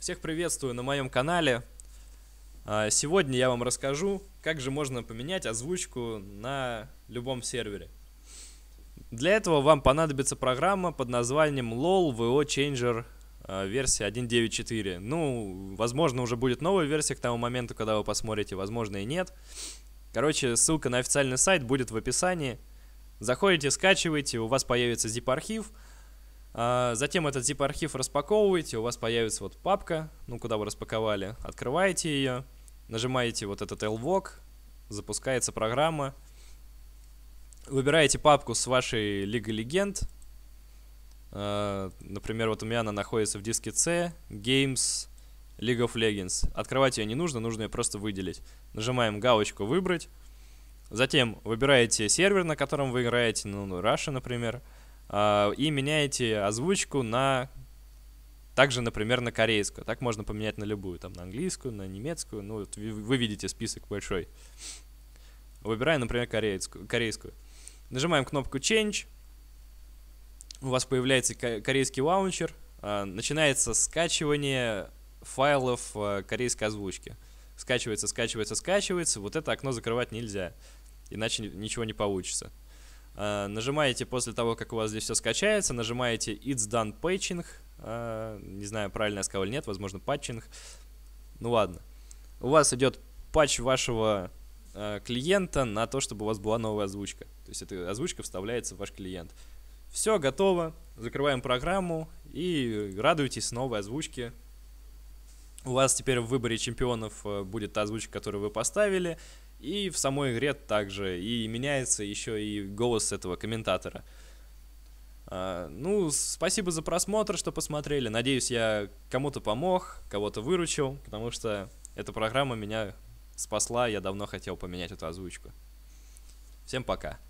Всех приветствую на моем канале. А, сегодня я вам расскажу, как же можно поменять озвучку на любом сервере. Для этого вам понадобится программа под названием LOL VO Changer а, версия 1.9.4. Ну, возможно, уже будет новая версия к тому моменту, когда вы посмотрите, возможно и нет. Короче, ссылка на официальный сайт будет в описании. Заходите, скачивайте, у вас появится zip-архив — а, затем этот zip архив распаковываете, у вас появится вот папка, ну куда вы распаковали, открываете ее, нажимаете вот этот LVOC, запускается программа, выбираете папку с вашей лига Легенд, например, вот у меня она находится в диске C, Games, League of Legends. Открывать ее не нужно, нужно ее просто выделить. Нажимаем галочку «Выбрать», затем выбираете сервер, на котором вы играете, ну, ну Russia, например, например, а, и меняете озвучку на также, например, на корейскую. Так можно поменять на любую, там, на английскую, на немецкую. Ну, вот вы видите список большой. Выбираю, например, корейскую. корейскую. Нажимаем кнопку Change. У вас появляется корейский лаунчер. А, начинается скачивание файлов а, корейской озвучки. Скачивается, скачивается, скачивается. Вот это окно закрывать нельзя. Иначе ничего не получится. Э, нажимаете после того, как у вас здесь все скачается, нажимаете It's done patching. Э, не знаю, правильно я сказал или нет, возможно, патчинг. Ну ладно. У вас идет патч вашего э, клиента на то, чтобы у вас была новая озвучка. То есть эта озвучка вставляется в ваш клиент. Все, готово. Закрываем программу и радуйтесь новой озвучке. У вас теперь в выборе чемпионов будет та озвучка, которую вы поставили. И в самой игре также, и меняется еще и голос этого комментатора. А, ну, спасибо за просмотр, что посмотрели. Надеюсь, я кому-то помог, кого-то выручил, потому что эта программа меня спасла, я давно хотел поменять эту озвучку. Всем пока.